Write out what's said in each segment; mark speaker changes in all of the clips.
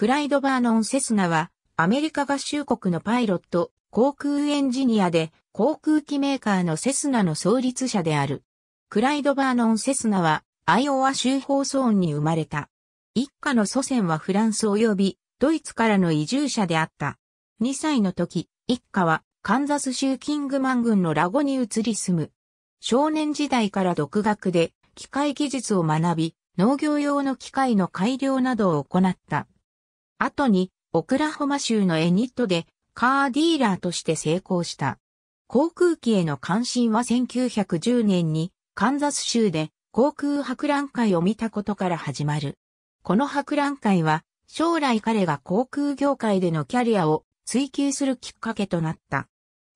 Speaker 1: クライド・バーノン・セスナは、アメリカ合衆国のパイロット、航空エンジニアで、航空機メーカーのセスナの創立者である。クライド・バーノン・セスナは、アイオワ州放送に生まれた。一家の祖先はフランス及び、ドイツからの移住者であった。2歳の時、一家は、カンザス州キングマン郡のラゴに移り住む。少年時代から独学で、機械技術を学び、農業用の機械の改良などを行った。後に、オクラホマ州のエニットでカーディーラーとして成功した。航空機への関心は1910年にカンザス州で航空博覧会を見たことから始まる。この博覧会は将来彼が航空業界でのキャリアを追求するきっかけとなった。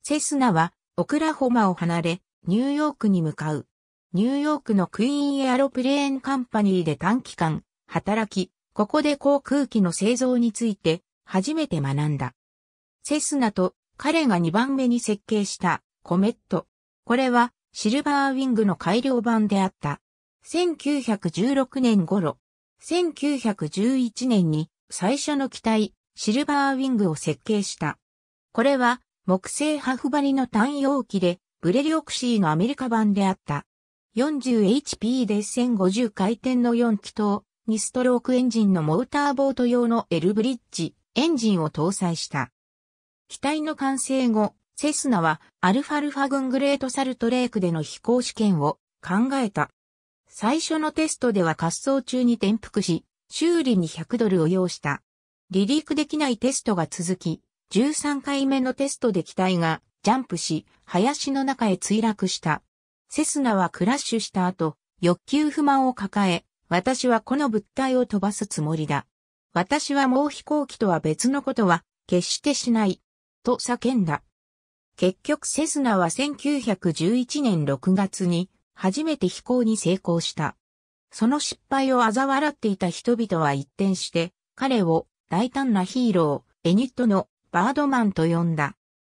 Speaker 1: セスナはオクラホマを離れニューヨークに向かう。ニューヨークのクイーンエアロプレーンカンパニーで短期間働き、ここで航空機の製造について初めて学んだ。セスナと彼が2番目に設計したコメット。これはシルバーウィングの改良版であった。1916年頃、1911年に最初の機体シルバーウィングを設計した。これは木製ハフ張りの単容機でブレリオクシーのアメリカ版であった。40HP で1050回転の4気筒、2ストロークエンジンのモーターボート用の L ブリッジ、エンジンを搭載した。機体の完成後、セスナはアルファルファ軍グレートサルトレークでの飛行試験を考えた。最初のテストでは滑走中に転覆し、修理に100ドルを要した。離陸できないテストが続き、13回目のテストで機体がジャンプし、林の中へ墜落した。セスナはクラッシュした後、欲求不満を抱え、私はこの物体を飛ばすつもりだ。私はもう飛行機とは別のことは決してしない。と叫んだ。結局セスナは1911年6月に初めて飛行に成功した。その失敗を嘲笑っていた人々は一転して彼を大胆なヒーロー、エニットのバードマンと呼んだ。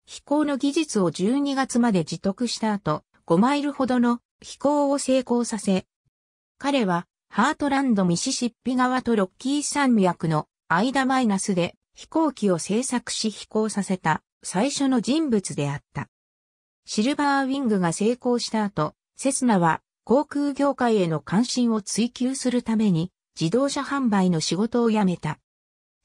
Speaker 1: 飛行の技術を12月まで自得した後、5マイルほどの飛行を成功させ、彼はハートランドミシシッピ川とロッキー山脈の間マイナスで飛行機を製作し飛行させた最初の人物であった。シルバーウィングが成功した後、セスナは航空業界への関心を追求するために自動車販売の仕事を辞めた。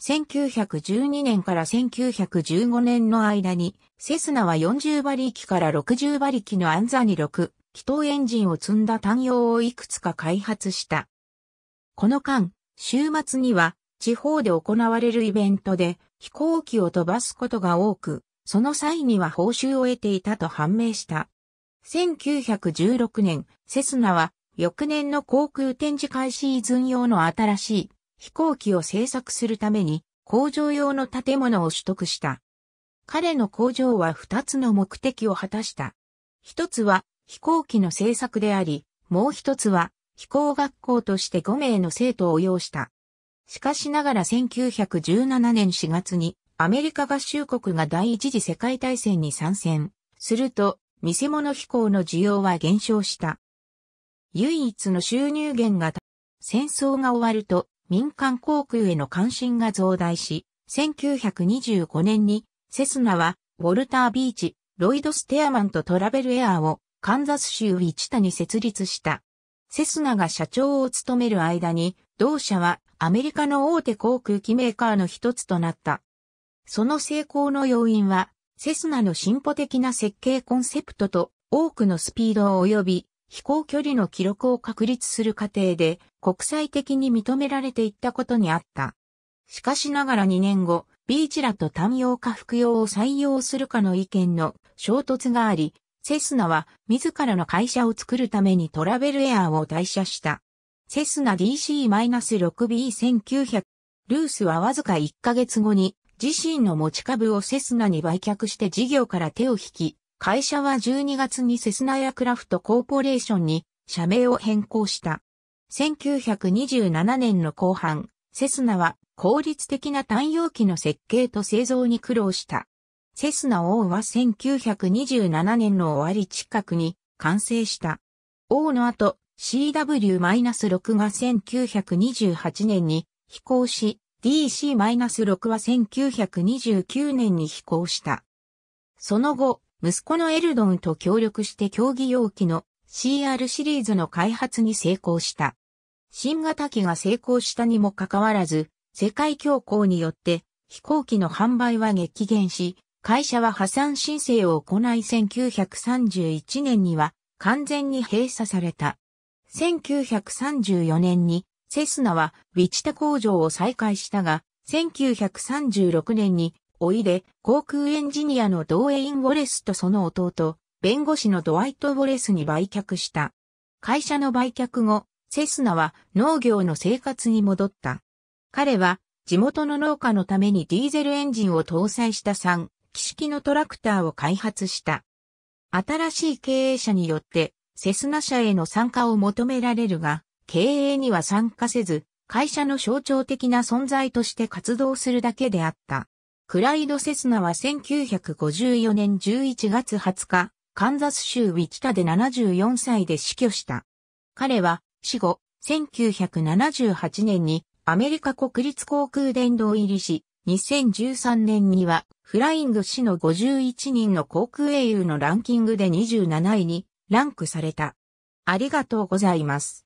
Speaker 1: 1912年から1915年の間に、セスナは40馬力から60馬力のアンザに6、気筒エンジンを積んだ単用をいくつか開発した。この間、週末には地方で行われるイベントで飛行機を飛ばすことが多く、その際には報酬を得ていたと判明した。1916年、セスナは翌年の航空展示会シーズン用の新しい飛行機を製作するために工場用の建物を取得した。彼の工場は2つの目的を果たした。一つは飛行機の製作であり、もう一つは飛行学校として5名の生徒を要した。しかしながら1917年4月にアメリカ合衆国が第一次世界大戦に参戦。すると、見せ物飛行の需要は減少した。唯一の収入源が戦争が終わると民間航空への関心が増大し、1925年にセスナはウォルタービーチ、ロイド・ステアマンとトラベルエアーをカンザス州ウィチタに設立した。セスナが社長を務める間に、同社はアメリカの大手航空機メーカーの一つとなった。その成功の要因は、セスナの進歩的な設計コンセプトと多くのスピード及び、飛行距離の記録を確立する過程で国際的に認められていったことにあった。しかしながら2年後、ビーチラと単用か服用を採用するかの意見の衝突があり、セスナは自らの会社を作るためにトラベルエアーを退社した。セスナ DC-6B1900。ルースはわずか1ヶ月後に自身の持ち株をセスナに売却して事業から手を引き、会社は12月にセスナエアクラフトコーポレーションに社名を変更した。1927年の後半、セスナは効率的な単容器の設計と製造に苦労した。セスナ O は1927年の終わり近くに完成した。O の後、CW-6 が1928年に飛行し、DC-6 は1929年に飛行した。その後、息子のエルドンと協力して競技容器の CR シリーズの開発に成功した。新型機が成功したにもかかわらず、世界恐慌によって飛行機の販売は激減し、会社は破産申請を行い1931年には完全に閉鎖された。1934年にセスナはウィチタ工場を再開したが、1936年においで航空エンジニアのドーエイン・ウォレスとその弟、弁護士のドワイト・ウォレスに売却した。会社の売却後、セスナは農業の生活に戻った。彼は地元の農家のためにディーゼルエンジンを搭載した3機式のトラクターを開発した。新しい経営者によって、セスナ社への参加を求められるが、経営には参加せず、会社の象徴的な存在として活動するだけであった。クライド・セスナは1954年11月20日、カンザス州ウィキタで74歳で死去した。彼は死後、1978年にアメリカ国立航空殿堂入りし、2013年には、フライング氏の51人の航空英雄のランキングで27位にランクされた。ありがとうございます。